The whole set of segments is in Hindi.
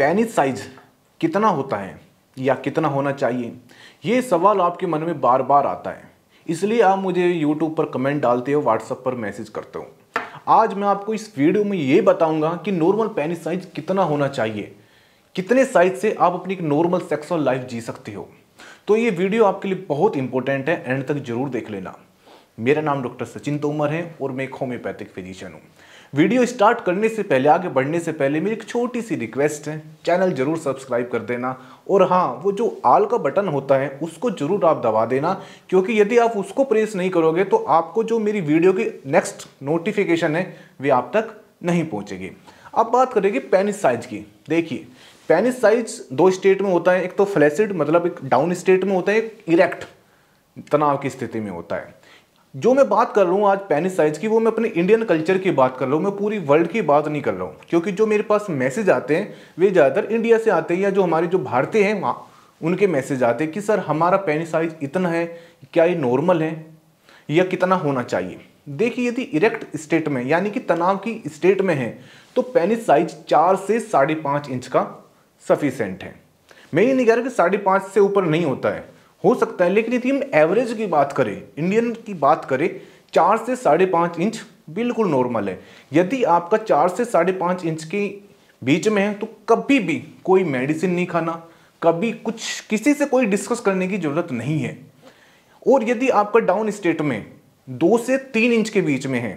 पैनिस साइज कितना होता है या कितना होना चाहिए ये सवाल आपके मन में बार बार आता है इसलिए आप मुझे यूट्यूब पर कमेंट डालते हो WhatsApp पर मैसेज करते हो आज मैं आपको इस वीडियो में ये बताऊंगा कि नॉर्मल पैनिस साइज कितना होना चाहिए कितने साइज से आप अपनी एक नॉर्मल सेक्सुअल लाइफ जी सकते हो तो ये वीडियो आपके लिए बहुत इंपॉर्टेंट है एंड तक जरूर देख लेना मेरा नाम डॉक्टर सचिन तोमर है और मैं एक होम्योपैथिक फिजिशियन हूँ वीडियो स्टार्ट करने से पहले आगे बढ़ने से पहले मेरी एक छोटी सी रिक्वेस्ट है चैनल जरूर सब्सक्राइब कर देना और हाँ वो जो आल का बटन होता है उसको जरूर आप दबा देना क्योंकि यदि आप उसको प्रेस नहीं करोगे तो आपको जो मेरी वीडियो की नेक्स्ट नोटिफिकेशन है वे आप तक नहीं पहुँचेगी अब बात करेंगे पेनिस साइज की देखिए पेनिस साइज दो स्टेट में होता है एक तो फ्लैसिड मतलब एक डाउन स्टेट में होता है एक इरेक्ट तनाव की स्थिति में होता है जो मैं बात कर रहा हूँ आज पेनिस साइज की वो मैं अपने इंडियन कल्चर की बात कर रहा हूँ मैं पूरी वर्ल्ड की बात नहीं कर रहा हूँ क्योंकि जो मेरे पास मैसेज आते हैं वे ज़्यादातर इंडिया से आते हैं या जो हमारे जो भारतीय हैं वहाँ उनके मैसेज आते हैं कि सर हमारा पेनिस साइज इतना है क्या ये नॉर्मल है या कितना होना चाहिए देखिए यदि इरेक्ट स्टेट में यानी कि तनाव की स्टेट में है तो पेनिस साइज चार से साढ़े पाँच इंच का सफिशेंट है मैं ये नहीं कह रहा कि साढ़े पाँच से ऊपर नहीं होता है हो सकता है लेकिन यदि हम एवरेज की बात करें इंडियन की बात करें चार से साढ़े पाँच इंच बिल्कुल नॉर्मल है यदि आपका चार से साढ़े पाँच इंच के बीच में है तो कभी भी कोई मेडिसिन नहीं खाना कभी कुछ किसी से कोई डिस्कस करने की ज़रूरत नहीं है और यदि आपका डाउन स्टेट में दो से तीन इंच के बीच में है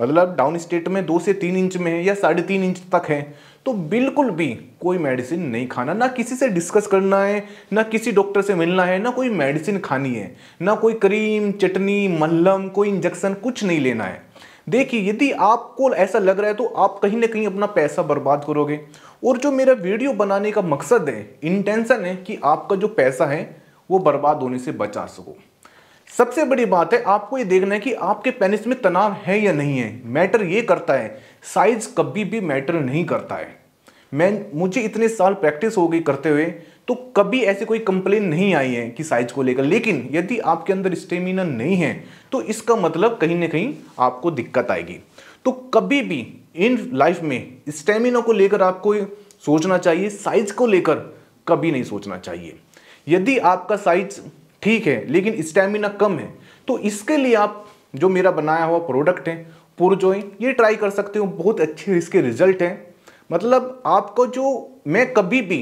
मतलब डाउन स्टेट में दो से तीन इंच में है या साढ़े तीन इंच तक है तो बिल्कुल भी कोई मेडिसिन नहीं खाना ना किसी से डिस्कस करना है ना किसी डॉक्टर से मिलना है ना कोई मेडिसिन खानी है ना कोई क्रीम चटनी मल्लम कोई इंजेक्शन कुछ नहीं लेना है देखिए यदि आपको ऐसा लग रहा है तो आप कहीं ना कहीं अपना पैसा बर्बाद करोगे और जो मेरा वीडियो बनाने का मकसद है इंटेंशन है कि आपका जो पैसा है वो बर्बाद होने से बचा सको सबसे बड़ी बात है आपको ये देखना है कि आपके पेनिस में तनाव है या नहीं है मैटर ये करता है साइज कभी भी मैटर नहीं करता है मैं मुझे इतने साल प्रैक्टिस हो गई करते हुए तो कभी ऐसी कोई कंप्लेन नहीं आई है कि साइज को लेकर लेकिन यदि आपके अंदर स्टेमिना नहीं है तो इसका मतलब कहीं ना कहीं आपको दिक्कत आएगी तो कभी भी इन लाइफ में स्टेमिना को लेकर आपको सोचना चाहिए साइज को लेकर कभी नहीं सोचना चाहिए यदि आपका साइज ठीक है लेकिन स्टेमिना कम है तो इसके लिए आप जो मेरा बनाया हुआ प्रोडक्ट है पुरजोई ये ट्राई कर सकते हो बहुत अच्छे इसके रिजल्ट हैं मतलब आपको जो मैं कभी भी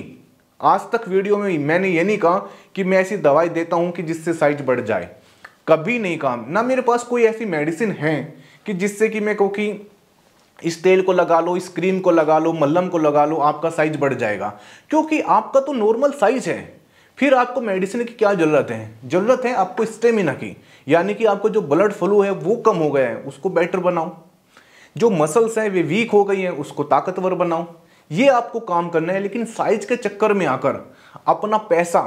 आज तक वीडियो में मैंने ये नहीं कहा कि मैं ऐसी दवाई देता हूँ कि जिससे साइज बढ़ जाए कभी नहीं कहा ना मेरे पास कोई ऐसी मेडिसिन है कि जिससे कि मैं क्योंकि इस तेल को लगा लो इस क्रीम को लगा लो मल्लम को लगा लो आपका साइज बढ़ जाएगा क्योंकि आपका तो नॉर्मल साइज है फिर आपको मेडिसिन की क्या ज़रूरत है ज़रूरत है आपको स्टेमिना की यानी कि आपको जो ब्लड फ्लो है वो कम हो गया है उसको बेटर बनाओ जो मसल्स हैं वे वीक हो गई हैं उसको ताकतवर बनाओ ये आपको काम करना है लेकिन साइज के चक्कर में आकर अपना पैसा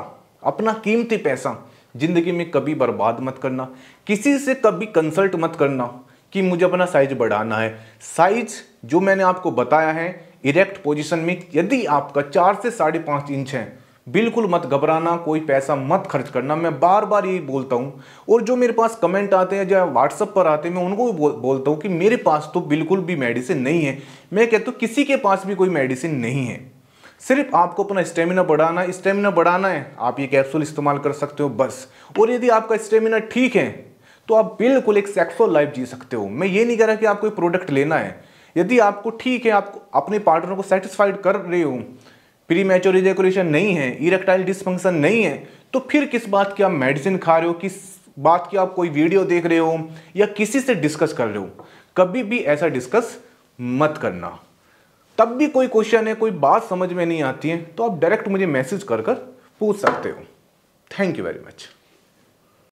अपना कीमती पैसा ज़िंदगी में कभी बर्बाद मत करना किसी से कभी कंसल्ट मत करना कि मुझे अपना साइज बढ़ाना है साइज जो मैंने आपको बताया है इरेक्ट पोजीशन में यदि आपका चार से साढ़े पाँच इंच है बिल्कुल मत घबराना कोई पैसा मत खर्च करना मैं बार बार यही बोलता हूँ और जो मेरे पास कमेंट आते हैं या व्हाट्सअप पर आते हैं मैं उनको भी बोलता हूँ कि मेरे पास तो बिल्कुल भी मेडिसिन नहीं है मैं कहता हूँ किसी के पास भी कोई मेडिसिन नहीं है सिर्फ आपको अपना स्टेमिना बढ़ाना स्टेमिना बढ़ाना है आप ये कैप्सूल इस्तेमाल कर सकते हो बस और यदि आपका स्टेमिना ठीक है तो आप बिल्कुल एक सेक्सुअल लाइफ जी सकते हो मैं ये नहीं कह रहा कि आपको प्रोडक्ट लेना है यदि आपको ठीक है आप अपने पार्टनर को सेटिस्फाइड कर रहे हो प्री मैच्योर डेकोरेशन नहीं है इरेक्टाइल डिसफंक्शन नहीं है तो फिर किस बात की आप मेडिसिन खा रहे हो किस बात की आप कोई वीडियो देख रहे हो या किसी से डिस्कस कर रहे हो कभी भी ऐसा डिस्कस मत करना तब भी कोई क्वेश्चन है कोई बात समझ में नहीं आती है तो आप डायरेक्ट मुझे मैसेज कर कर पूछ सकते हो थैंक यू वेरी मच